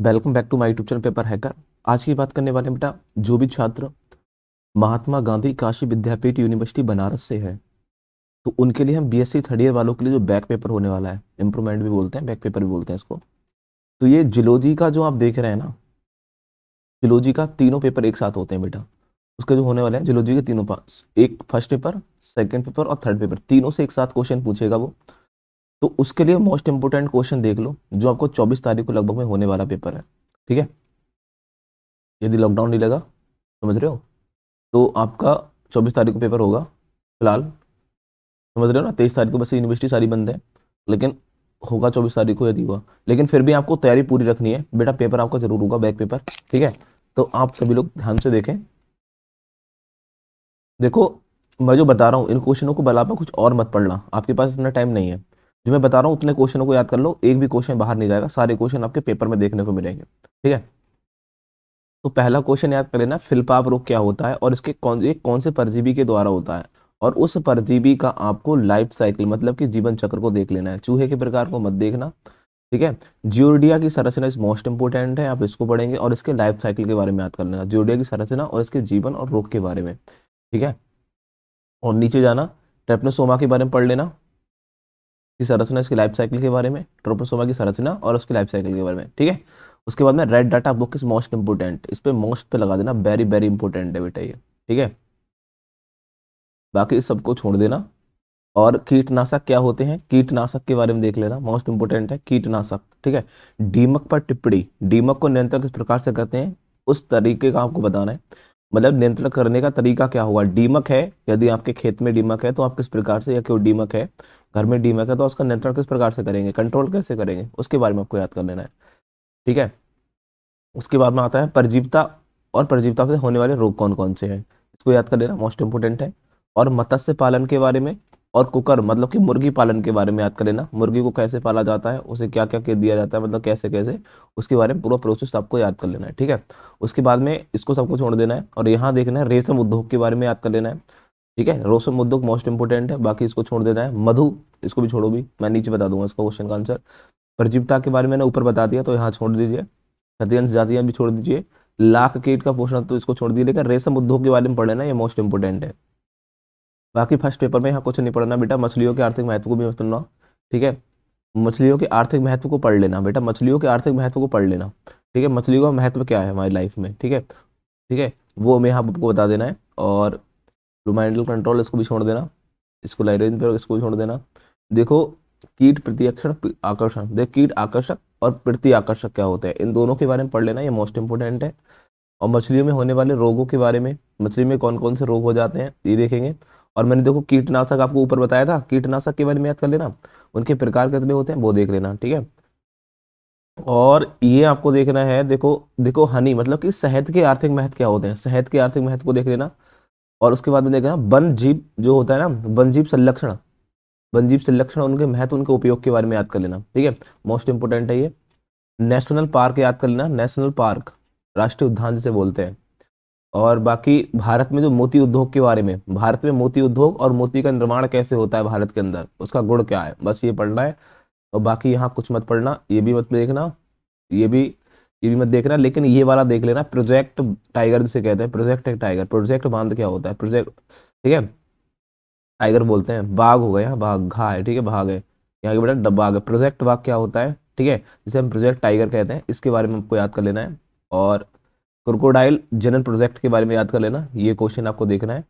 welcome back to my YouTube channel paper hacker आज की बात करने वाले बेटा जो भी छात्र महात्मा गांधी काशी विद्यापीठ यूनिवर्सिटी बनारस से है तो उनके लिए हम बीएससी थर्ड ईयर वालों के लिए जो बैक पेपर होने वाला है इम्प्रूवमेंट भी बोलते हैं बैक पेपर भी बोलते हैं इसको तो ये जिलोजी का जो आप देख रहे हैं ना जिलोजी का तीनों पेपर एक साथ होते हैं बेटा उसके जो होने वाले हैं जिलोजी के तीनों पास एक फर्स्ट पेपर सेकेंड पेपर और थर्ड पेपर तीनों से एक साथ क्वेश्चन पूछेगा वो तो उसके लिए मोस्ट इंपोर्टेंट क्वेश्चन देख लो जो आपको चौबीस तारीख को लगभग में होने वाला पेपर है ठीक है यदि लॉकडाउन नहीं लगा समझ रहे हो तो आपका चौबीस तारीख को पेपर होगा फिलहाल समझ रहे हो ना तेईस तारीख को बस यूनिवर्सिटी सारी बंद है लेकिन होगा चौबीस तारीख को यदि हुआ लेकिन फिर भी आपको तैयारी पूरी रखनी है बेटा पेपर आपका जरूर होगा बैक पेपर ठीक है तो आप सभी लोग ध्यान से देखें देखो मैं जो बता रहा हूँ इन क्वेश्चनों को बला कुछ और मत पढ़ना आपके पास इतना टाइम नहीं है जो मैं बता रहा हूँ उतने क्वेश्चनों को याद कर लो एक भी क्वेश्चन बाहर नहीं जाएगा सारे क्वेश्चन आपके पेपर में देखने को मिलेंगे ठीक है तो पहला क्वेश्चन याद कर लेना फिलपाप रोग क्या होता है और इसके कौन ये कौन से परजीवी के द्वारा होता है और उस परजीवी का आपको लाइफ साइकिल मतलब कि जीवन चक्र को देख लेना है चूहे के प्रकार को मत देखना ठीक है जियोडिया की संरचना इस मोस्ट इंपोर्टेंट है आप इसको पढ़ेंगे और इसके लाइफ साइकिल के बारे में याद कर लेना जियोडिया की संरचना और इसके जीवन और रोग के बारे में ठीक है और नीचे जाना टेप्नोसोमा के बारे में पढ़ लेना की संरचना इसकी लाइफ साइकिल के बारे में ट्रोपोसोमा की संरचना और उसकी लाइफ साइकिल के बारे में ठीक है उसके बाद में red data book is most important इस पर मोस्ट पे लगा देना वेरी वेरी इंपॉर्टेंट है बेटा ये ठीक है बाकी सबको छोड़ देना और कीटनाशक क्या होते हैं कीटनाशक के बारे में देख लेना मोस्ट इंपोर्टेंट है कीटनाशक ठीक है डीमक पर टिप्पणी डीमक को नियंत्रण किस प्रकार से करते हैं उस तरीके का आपको बताना है मतलब नियंत्रण करने का तरीका क्या होगा डीमक है यदि आपके खेत में डीमक है तो आप किस प्रकार से या क्यों डीमक है घर में डीमैक है तो उसका नियंत्रण किस प्रकार से करेंगे कंट्रोल कैसे करेंगे उसके बारे में आपको याद कर लेना है ठीक है उसके बाद में आता है परजीवता और परजीवता से होने वाले रोग कौन कौन से हैं इसको याद कर लेना मोस्ट इंपोर्टेंट है और मत्स्य पालन के बारे में और कुकर मतलब कि मुर्गी पालन के बारे में याद कर लेना मुर्गी को कैसे पाला जाता है उसे क्या क्या के दिया जाता है मतलब कैसे कैसे उसके बारे में पूरा प्रोसेस आपको याद कर लेना है ठीक है उसके बाद में इसको सबको छोड़ देना है और यहाँ देखना है रेशम उद्योग के बारे में याद कर लेना है ठीक है रोशन मुद्दुक मोस्ट इंपोर्टेंट है बाकी इसको छोड़ देना है मधु इसको भी छोड़ो भी मैं नीचे बता दूंगा इसका क्वेश्चन का आंसर प्रजीवता के बारे में मैंने ऊपर बता दिया तो यहाँ छोड़ दीजिए क्षतियंश जातियां भी छोड़ दीजिए लाख कीट का पोषण तो इसको छोड़ दिए लेकिन रेशम उद्योग के बारे में पढ़ लेना ये मोस्ट इंपोर्टेंट है बाकी फर्स्ट पेपर में यहाँ कुछ नहीं पढ़ना बेटा मछलियों के आर्थिक महत्व को भी सुनना ठीक है मछलियों के आर्थिक महत्व को पढ़ लेना बेटा मछलियों के आर्थिक महत्व को पढ़ लेना ठीक है मछलियों का महत्व क्या है हमारी लाइफ में ठीक है ठीक है वो हमें यहाँ आपको बता देना है और रोमाइंडल कंट्रोल इसको भी छोड़ देना इसको लाइब्रेरी पर इसको छोड़ देना देखो कीट प्रतिक्षण आकर्षण देख कीट आकर्षक और प्रति आकर्षक क्या होते हैं इन दोनों के बारे में पढ़ लेना ये मोस्ट इंपॉर्टेंट है और मछलियों में होने वाले रोगों के बारे में मछली में कौन कौन से रोग हो जाते हैं ये देखेंगे और मैंने देखो कीटनाशक आपको ऊपर बताया था कीटनाशक के बारे में याद कर लेना उनके प्रकार कितने होते हैं वो देख लेना ठीक है और ये आपको देखना है देखो देखो हनी मतलब कि शहद के आर्थिक महत्व क्या होते हैं शहद के आर्थिक महत्व को देख लेना और उसके बाद में देखा वन जीव जो होता है ना वन जीव संलक्षण वन जीव संरक्षण उनके महत्व उनके उपयोग के बारे में याद कर लेना ठीक है मोस्ट इंपोर्टेंट है ये नेशनल पार्क याद कर लेना नेशनल पार्क राष्ट्रीय उद्यान जिसे बोलते हैं और बाकी भारत में जो मोती उद्योग के बारे में भारत में मोती उद्योग और मोती का निर्माण कैसे होता है भारत के अंदर उसका गुण क्या है बस ये पढ़ना है और बाकी यहाँ कुछ मत पढ़ना ये भी मत देखना ये भी ये भी मत देखना लेकिन ये वाला देख लेना प्रोजेक्ट टाइगर जिसे कहते हैं प्रोजेक्ट टाइगर प्रोजेक्ट बांध क्या होता है प्रोजेक्ट ठीक है टाइगर बोलते हैं बाघ हो गए यहाँ बाघ घा है ठीक है बाघ है यहाँ के बेटा बाघ है प्रोजेक्ट बाघ क्या होता है ठीक है जिसे हम प्रोजेक्ट टाइगर कहते हैं इसके बारे में आपको याद कर लेना है और क्रोकोडाइल जनरल प्रोजेक्ट के बारे में याद कर लेना ये क्वेश्चन आपको देखना है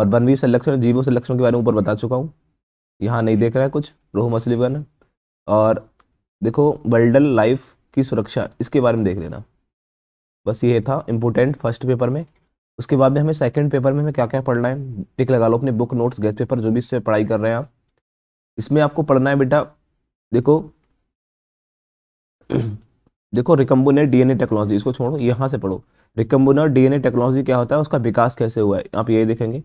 और वनवीय संलक्षण जीवो संलक्षण के बारे में ऊपर बता चुका हूँ यहाँ नहीं देख रहा है कुछ रोहू मछली वन और देखो वर्ल्डल लाइफ की सुरक्षा इसके बारे में देख लेना बस ये था इम्पोर्टेंट फर्स्ट पेपर में उसके बाद में हमें सेकंड पेपर में हमें क्या क्या पढ़ना है टिक लगा लो अपने बुक नोट्स गेस्ट पेपर जो भी इससे पढ़ाई कर रहे हैं आप इसमें आपको पढ़ना है बेटा देखो देखो रिकम्बोनेट डीएनए टेक्नोलॉजी इसको छोड़ो यहाँ से पढ़ो रिकम्बोनेट डीएनए टेक्नोलॉजी क्या होता है उसका विकास कैसे हुआ है आप ये देखेंगे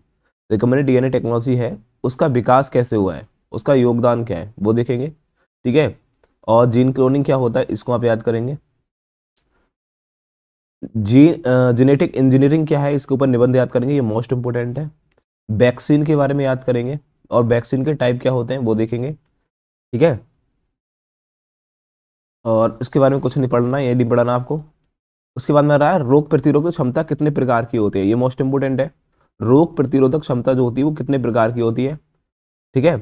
रिकम्बोनेट डीएनए टेक्नोलॉजी है उसका विकास कैसे हुआ है उसका योगदान क्या है वो देखेंगे ठीक है और जीन क्लोनिंग क्या होता है इसको आप याद करेंगे जी जेनेटिक इंजीनियरिंग क्या है इसके ऊपर निबंध याद करेंगे ये मोस्ट इंपोर्टेंट है वैक्सीन के बारे में याद करेंगे और वैक्सीन के टाइप क्या होते हैं वो देखेंगे ठीक है और इसके बारे में कुछ नहीं पढ़ना ये नहीं पढ़ना आपको उसके बाद में रहा है रोग प्रतिरोधक क्षमता कितने प्रकार की होती है ये मोस्ट इंपोर्टेंट है रोग प्रतिरोधक क्षमता जो होती है वो कितने प्रकार की होती है ठीक है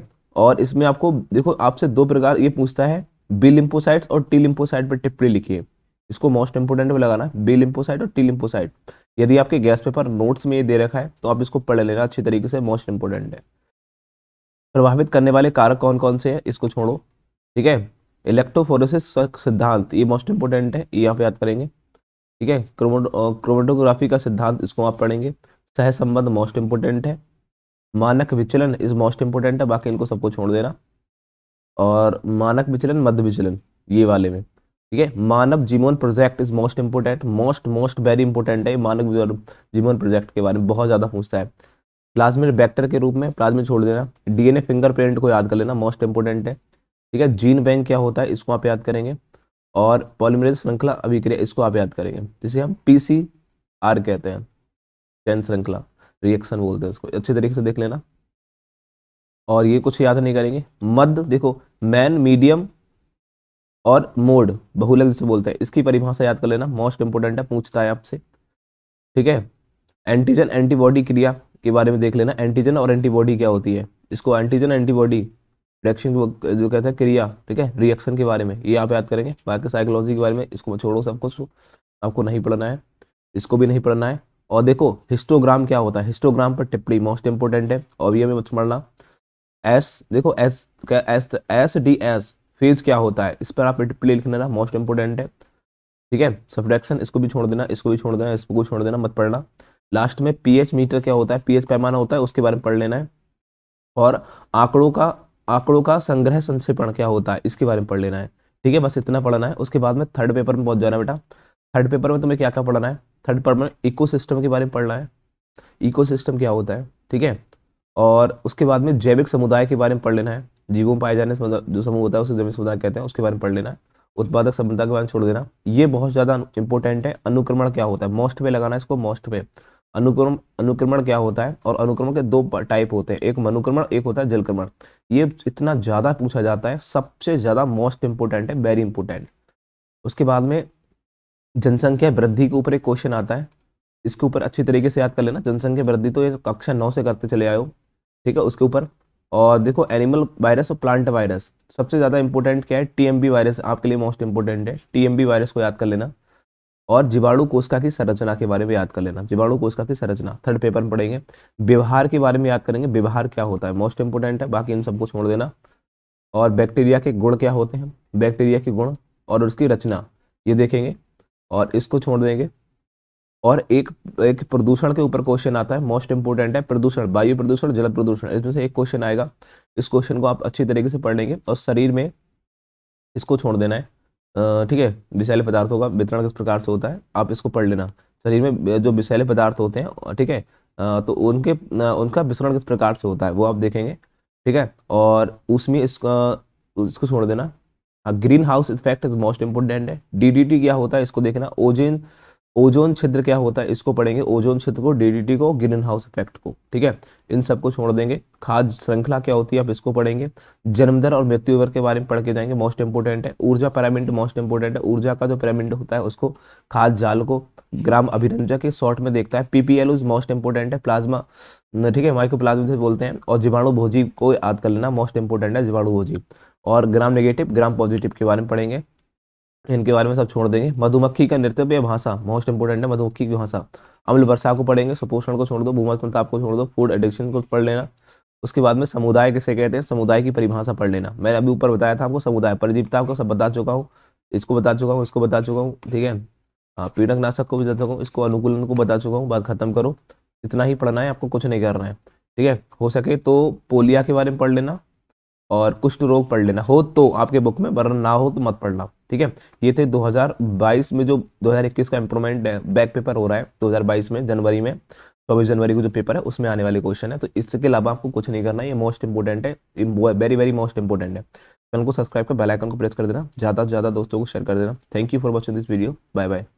और इसमें आपको देखो आपसे दो प्रकार ये पूछता है बी लिम्पोसाइट और टी लिम्पोसाइट पर टिप्पणी लिखिए इसको मोस्ट इंपोर्टेंट में लगाना बी लिम्पोसाइट और टी लिम्पोसाइट यदि आपके गैस पेपर नोट्स में ये दे रखा है तो आप इसको पढ़ लेना अच्छी तरीके से मोस्ट इंपोर्टेंट है प्रभावित करने वाले कारक कौन कौन से हैं इसको छोड़ो ठीक है इलेक्ट्रोफोरोसिस सिद्धांत ये मोस्ट इंपोर्टेंट है ये आप याद करेंगे ठीक है क्रोमेटोग्राफी का सिद्धांत इसको आप पढ़ेंगे सहसंबंध मोस्ट इंपोर्टेंट है मानक विचलन इज मोस्ट इंपोर्टेंट है बाकी इनको सबको छोड़ देना और मानक विचलन मध्य विचलन ये वाले में ठीक है मानव जीवन project is most important most most very important है मानव जीवन प्रोजेक्ट के बारे में बहुत ज़्यादा पूछता है प्लाज्मिक वेक्टर के रूप में प्लाज्मिक छोड़ देना डीएनए फिंगरप्रिंट को याद कर लेना मोस्ट इंपोर्टेंट है ठीक है जीन बैंक क्या होता है इसको आप याद करेंगे और पॉलिमरेज श्रृंखला अभिक्रिया इसको आप याद करेंगे जिसे हम पी सी आर कहते हैं चैन श्रृंखला रिएक्शन बोलते हैं इसको अच्छे तरीके से देख लेना और ये कुछ याद नहीं करेंगे मध्य देखो मैन मीडियम और मोड बहुलक जिसे बोलते हैं इसकी परिभाषा याद कर लेना मोस्ट इंपोर्टेंट है पूछता है आपसे ठीक है एंटीजन एंटीबॉडी क्रिया के बारे में देख लेना एंटीजन और एंटीबॉडी क्या होती है इसको एंटीजन एंटीबॉडी रिएक्शन जो कहते हैं क्रिया ठीक है रिएक्शन के बारे में ये आप याद करेंगे बाकी साइकोलॉजी के बारे में इसको छोड़ो सब कुछ आपको नहीं पढ़ना है इसको भी नहीं पढ़ना है और देखो हिस्टोग्राम क्या होता है हिस्टोग्राम पर टिप्पणी मोस्ट इंपोर्टेंट है और ये हमें मत पढ़ना एस देखो एस क्या S S D S phase क्या होता है इस पर आप प्ले लिख लेना मोस्ट इंपोर्टेंट है ठीक है सबडक्शन इसको भी छोड़ देना इसको भी छोड़ देना इसको भी छोड़ देना मत पढ़ना लास्ट में पीएच मीटर क्या होता है पीएच पैमाना होता है उसके बारे में पढ़ लेना है और आंकड़ों का आंकड़ों का संग्रह संक्षेपण क्या होता है इसके बारे में पढ़ लेना है ठीक है बस इतना पढ़ना है उसके बाद में थर्ड पेपर में पहुंच जाना बेटा थर्ड पेपर में तुम्हें क्या क्या पढ़ना है थर्ड पेपर में इको के बारे में पढ़ना है इको क्या होता है ठीक है और उसके बाद में जैविक समुदाय के बारे में पढ़ लेना है जीवों में पाए जाने मतलब जो समूह होता है उसे जैविक समुदाय कहते हैं उसके बारे में पढ़ लेना है उत्पादक समुदाय के बारे में छोड़ देना ये बहुत ज़्यादा इंपॉर्टेंट है अनुक्रमण क्या होता है मोस्ट पे लगाना है इसको मोस्ट पे अनुक्रम अनुक्रमण क्या होता है और अनुक्रमण के दो टाइप होते हैं एक मनुक्रमण एक होता है जलक्रमण ये इतना ज़्यादा पूछा जाता है सबसे ज़्यादा मोस्ट इम्पोर्टेंट है वेरी इंपॉर्टेंट उसके बाद में जनसंख्या वृद्धि के ऊपर एक क्वेश्चन आता है इसके ऊपर अच्छी तरीके से याद कर लेना जनसंख्या वृद्धि तो ये कक्षा नौ से करते चले आए हो ठीक है उसके ऊपर और देखो एनिमल वायरस और प्लांट वायरस सबसे ज़्यादा इंपॉर्टेंट क्या है टीएमबी वायरस आपके लिए मोस्ट इंपॉर्टेंट है टीएमबी वायरस को याद कर लेना और जीवाणु कोशिका की संरचना के बारे में याद कर लेना जीवाणु कोशिका की संरचना थर्ड पेपर में पढ़ेंगे व्यवहार के बारे में याद करेंगे व्यवहार क्या होता है मोस्ट इंपॉर्टेंट है बाकी इन सबको छोड़ देना और बैक्टीरिया के गुण क्या होते हैं बैक्टीरिया के गुण और उसकी रचना ये देखेंगे और इसको छोड़ देंगे और एक एक प्रदूषण के ऊपर क्वेश्चन आता है मोस्ट इंपोर्टेंट है प्रदूषण वायु प्रदूषण जल प्रदूषण इसमें से एक क्वेश्चन आएगा इस क्वेश्चन को आप अच्छी तरीके से पढ़ लेंगे और शरीर में इसको छोड़ देना है ठीक है विषैले पदार्थों का वितरण किस प्रकार से होता है आप इसको पढ़ लेना शरीर में जो विषैले पदार्थ होते हैं ठीक है तो उनके उनका विश्रण किस प्रकार से होता है वो आप देखेंगे ठीक है और उसमें इसका इसको छोड़ देना greenhouse effect is most important है डीडीटी क्या होता है इसको देखना ओजेन ओजोन क्षेत्र क्या होता है इसको पढ़ेंगे ओजोन क्षेत्र को डीडीटी को ग्रीन हाउस इफेक्ट को ठीक है इन सबको छोड़ देंगे खाद्य श्रृंखला क्या होती है आप इसको पढ़ेंगे जन्मदर और मृत्यु दर के बारे में पढ़ के जाएंगे मोस्ट इंपोर्टेंट है ऊर्जा पैरामिंट मोस्ट इंपोर्टेंट है ऊर्जा का जो पैरामिंट होता है उसको खाद जाल को ग्राम अभिरंजक के शॉर्ट में देखता है पीपीएल उज मोस्ट इंपोर्टेंट है प्लाज्मा ठीक है माइक्रो से बोलते हैं और जीवाणु भोजी को याद कर लेना मोस्ट इंपोर्टेंट है जीवाणु भोजी और ग्राम नेगेटिव ग्राम पॉजिटिव के बारे में पढ़ेंगे इनके बारे में सब छोड़ देंगे मधुमक्खी का नृत्य भाषा मोस्ट इंपोर्टेंट है मधुमक्खी की भाषा हाँ अम्ल वर्षा को पढ़ेंगे सुपोषण को छोड़ दो भूमत प्रताप को छोड़ दो फूड एडिक्शन को पढ़ लेना उसके बाद में समुदाय किसे कहते हैं समुदाय की परिभाषा पढ़ लेना मैंने अभी ऊपर बताया था आपको समुदाय परिदीपता को सब बता चुका हूँ इसको बता चुका हूँ इसको बता चुका हूँ ठीक है हाँ पीड़क नाशक को भी बता चुका हूँ इसको अनुकूलन को बता चुका हूँ बात खत्म करो इतना ही पढ़ना है आपको कुछ नहीं करना है ठीक है हो सके तो पोलिया के बारे में पढ़ लेना और कुष्ठ रोग पढ़ लेना हो तो आपके बुक में वर्ण ना हो तो मत पढ़ना ठीक है ये थे 2022 में जो 2021 का इम्प्रूवमेंट बैक पेपर हो रहा है 2022 में जनवरी में चौबीस तो जनवरी को जो पेपर है उसमें आने वाले क्वेश्चन है तो इसके अलावा आपको कुछ नहीं करना ये मोस्ट इंपॉर्टेंट है वेरी वेरी मोस्ट इंपॉर्टेंट है चैनल को सब्सक्राइब कर बेल आइकन को प्रेस कर देना ज़्यादा से ज़्यादा दोस्तों को शेयर कर देना thank you for watching this video bye bye